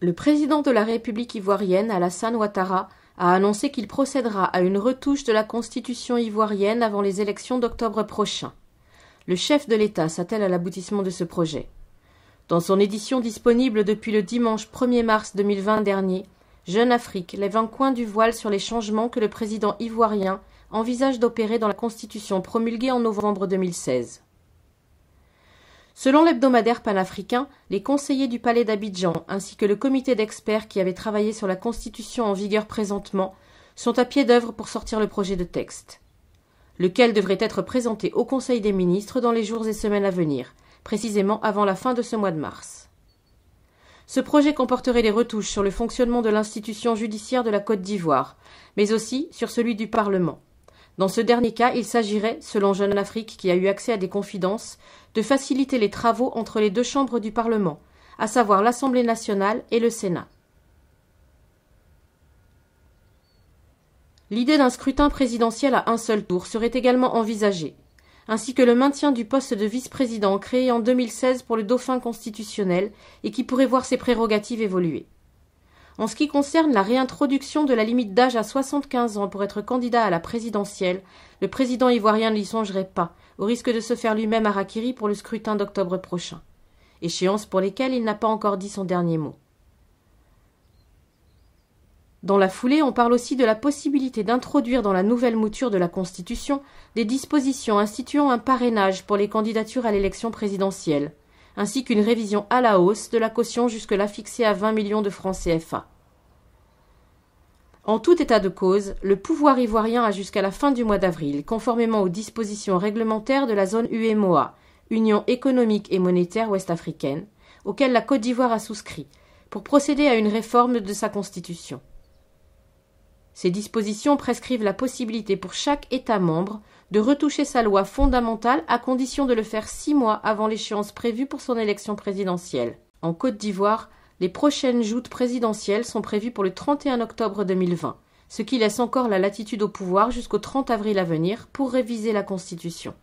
Le président de la République ivoirienne, Alassane Ouattara, a annoncé qu'il procédera à une retouche de la constitution ivoirienne avant les élections d'octobre prochain. Le chef de l'État s'attelle à l'aboutissement de ce projet. Dans son édition disponible depuis le dimanche 1er mars 2020 dernier, Jeune Afrique lève un coin du voile sur les changements que le président ivoirien envisage d'opérer dans la constitution promulguée en novembre 2016. Selon l'hebdomadaire panafricain, les conseillers du palais d'Abidjan ainsi que le comité d'experts qui avait travaillé sur la constitution en vigueur présentement sont à pied d'œuvre pour sortir le projet de texte, lequel devrait être présenté au Conseil des ministres dans les jours et semaines à venir, précisément avant la fin de ce mois de mars. Ce projet comporterait des retouches sur le fonctionnement de l'institution judiciaire de la Côte d'Ivoire, mais aussi sur celui du Parlement. Dans ce dernier cas, il s'agirait, selon Jeune Afrique qui a eu accès à des confidences, de faciliter les travaux entre les deux chambres du Parlement, à savoir l'Assemblée nationale et le Sénat. L'idée d'un scrutin présidentiel à un seul tour serait également envisagée, ainsi que le maintien du poste de vice-président créé en 2016 pour le dauphin constitutionnel et qui pourrait voir ses prérogatives évoluer. En ce qui concerne la réintroduction de la limite d'âge à 75 ans pour être candidat à la présidentielle, le président ivoirien n'y songerait pas, au risque de se faire lui-même harakiri pour le scrutin d'octobre prochain. Échéance pour lesquelles il n'a pas encore dit son dernier mot. Dans la foulée, on parle aussi de la possibilité d'introduire dans la nouvelle mouture de la Constitution des dispositions instituant un parrainage pour les candidatures à l'élection présidentielle ainsi qu'une révision à la hausse de la caution jusque-là fixée à 20 millions de francs CFA. En tout état de cause, le pouvoir ivoirien a jusqu'à la fin du mois d'avril, conformément aux dispositions réglementaires de la zone UMOA, Union économique et monétaire ouest-africaine, auquel la Côte d'Ivoire a souscrit, pour procéder à une réforme de sa constitution. Ces dispositions prescrivent la possibilité pour chaque État membre de retoucher sa loi fondamentale à condition de le faire six mois avant l'échéance prévue pour son élection présidentielle. En Côte d'Ivoire, les prochaines joutes présidentielles sont prévues pour le 31 octobre 2020, ce qui laisse encore la latitude au pouvoir jusqu'au 30 avril à venir pour réviser la Constitution.